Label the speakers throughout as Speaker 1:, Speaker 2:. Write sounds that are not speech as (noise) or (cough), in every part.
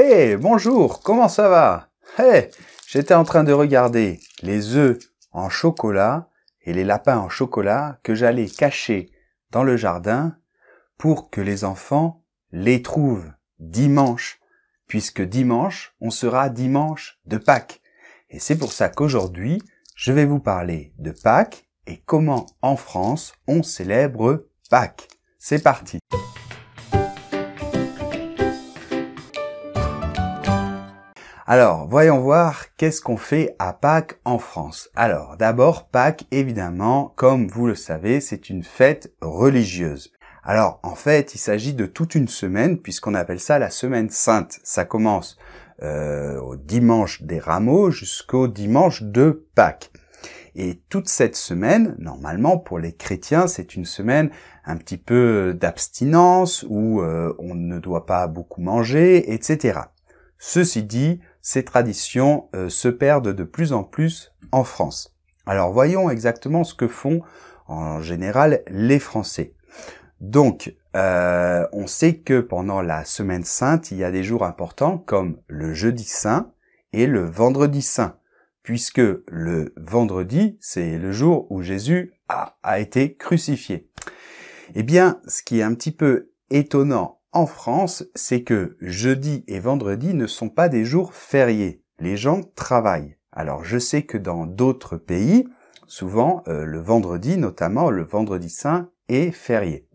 Speaker 1: Hé, bonjour, comment ça va Hé, j'étais en train de regarder les œufs en chocolat et les lapins en chocolat que j'allais cacher dans le jardin pour que les enfants les trouvent dimanche, puisque dimanche, on sera dimanche de Pâques. Et c'est pour ça qu'aujourd'hui, je vais vous parler de Pâques et comment en France on célèbre Pâques. C'est parti Alors, voyons voir qu'est-ce qu'on fait à Pâques en France. Alors, d'abord, Pâques, évidemment, comme vous le savez, c'est une fête religieuse. Alors, en fait, il s'agit de toute une semaine, puisqu'on appelle ça la semaine sainte. Ça commence euh, au dimanche des rameaux jusqu'au dimanche de Pâques. Et toute cette semaine, normalement pour les chrétiens, c'est une semaine un petit peu d'abstinence où euh, on ne doit pas beaucoup manger, etc. Ceci dit, ces traditions euh, se perdent de plus en plus en France. Alors voyons exactement ce que font en général les Français. Donc, euh, on sait que pendant la semaine sainte, il y a des jours importants comme le jeudi saint et le vendredi saint, puisque le vendredi, c'est le jour où Jésus a, a été crucifié. Eh bien, ce qui est un petit peu étonnant en France, c'est que jeudi et vendredi ne sont pas des jours fériés. Les gens travaillent. Alors je sais que dans d'autres pays, souvent euh, le vendredi notamment, le vendredi saint est férié.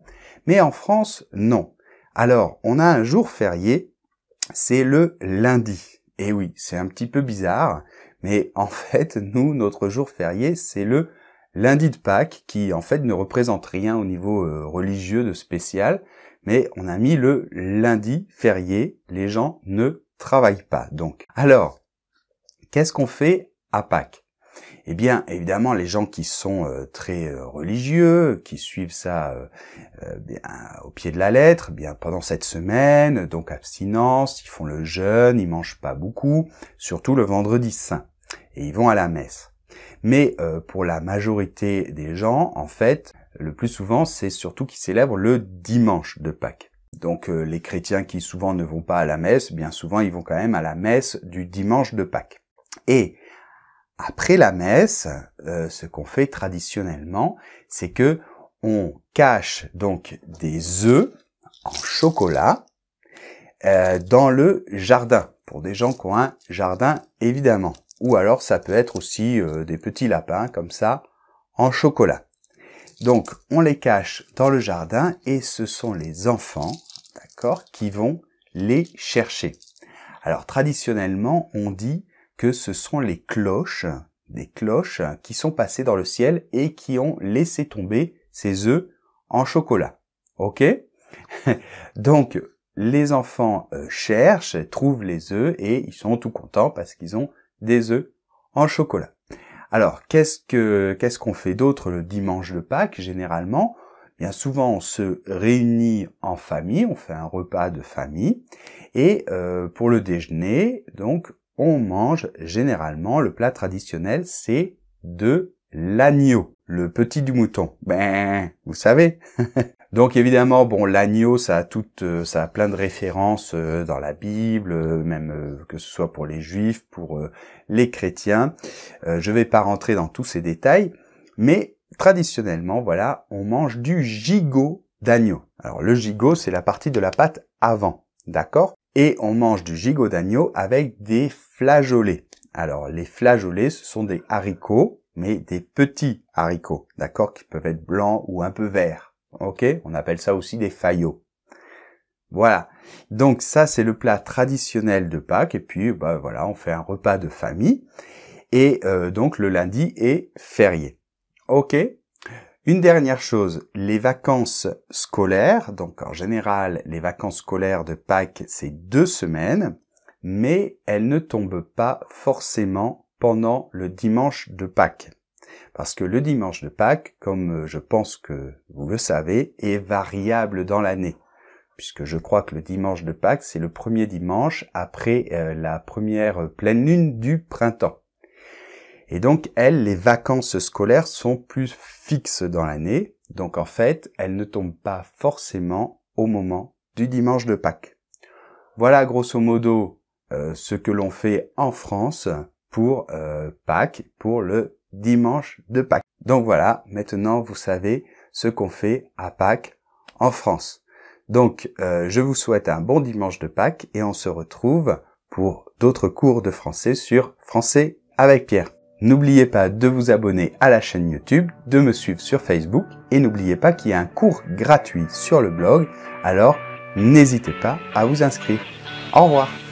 Speaker 1: Mais en France, non. Alors on a un jour férié, c'est le lundi. Et eh oui, c'est un petit peu bizarre, mais (laughs) en fait, nous, notre jour férié, c'est le lundi de Pâques, qui en fait ne représente rien au niveau euh, religieux de spécial, mais on a mis le lundi férié, les gens ne travaillent pas. Donc, alors, qu'est-ce qu'on fait à Pâques eh bien, évidemment, les gens qui sont euh, très euh, religieux, qui suivent ça euh, au pied de la lettre, eh bien pendant cette semaine, donc abstinence, ils font le jeûne, ils mangent pas beaucoup, surtout le vendredi saint, et ils vont à la messe. Mais pour la majorité des gens, en fait, le plus souvent, c'est surtout qu'ils célèbre le dimanche de Pâques. Donc euh, les chrétiens qui souvent ne vont pas à la messe, bien souvent ils vont quand même à la messe du dimanche de Pâques. Et après la messe, euh, ce qu'on fait traditionnellement, c'est que on cache donc des œufs en chocolat euh, dans le jardin pour des gens qui ont un jardin évidemment. Ou alors ça peut être aussi des petits lapins comme ça en chocolat. Donc, on les cache dans le jardin et ce sont les enfants, d'accord, qui vont les chercher. Alors, traditionnellement, on dit que ce sont les cloches, des cloches qui sont passées dans le ciel et qui ont laissé tomber ces œufs en chocolat. Ok (laughs) Donc, les enfants euh, cherchent, trouvent les œufs et ils sont tout contents parce qu'ils ont des œufs en chocolat. Alors, qu'est-ce que qu'est-ce qu'on fait d'autre le dimanche de Pâques généralement eh Bien souvent, on se réunit en famille, on fait un repas de famille, et euh, pour le déjeuner, donc, on mange généralement le plat traditionnel, c'est de l'agneau, le petit du mouton. Ben, vous savez. (laughs) Donc évidemment, bon, l'agneau, ça a toute, euh, ça a plein de références euh, dans la Bible, euh, même que ce soit pour les Juifs, pour les chrétiens. Je ne vais pas rentrer dans tous ces détails, mais traditionnellement, voilà, on mange du gigot d'agneau. Alors le gigot, c'est la partie de la pâte avant, d'accord Et on mange du gigot d'agneau avec des flageolets. Alors les flageolets, ce sont des haricots, mais des petits haricots, d'accord, qui peuvent être blancs ou un peu verts. Ok On appelle ça aussi des faillots. Voilà. Donc ça, c'est le plat traditionnel de Pâques. Et puis, bah voilà, on fait un repas de famille. Et euh, donc le lundi est férié. Ok une dernière chose, les vacances scolaires, donc en général les vacances scolaires de Pâques c'est deux semaines, mais elles ne tombent pas forcément pendant le dimanche de Pâques. Parce que le dimanche de Pâques, comme euh, je pense que vous le savez, est variable dans l'année. Puisque je crois que le dimanche de Pâques, c'est le premier dimanche après euh, la première euh, pleine lune du printemps. Et donc, elles, les vacances scolaires sont plus fixes dans l'année. Donc, en fait, elles ne tombent pas forcément au moment du dimanche de Pâques. Voilà, grosso modo, ce que l'on fait en France pour Pâques, pour le dimanche de Pâques. Donc voilà, maintenant vous savez ce qu'on fait à Pâques en France. Donc euh, je vous souhaite un bon dimanche de Pâques et on se retrouve pour d'autres cours de français sur Français avec Pierre. N'oubliez pas de vous abonner à la chaîne YouTube, de me suivre sur Facebook et n'oubliez pas qu'il y a un cours gratuit sur le blog, alors n'hésitez pas à vous inscrire. Au revoir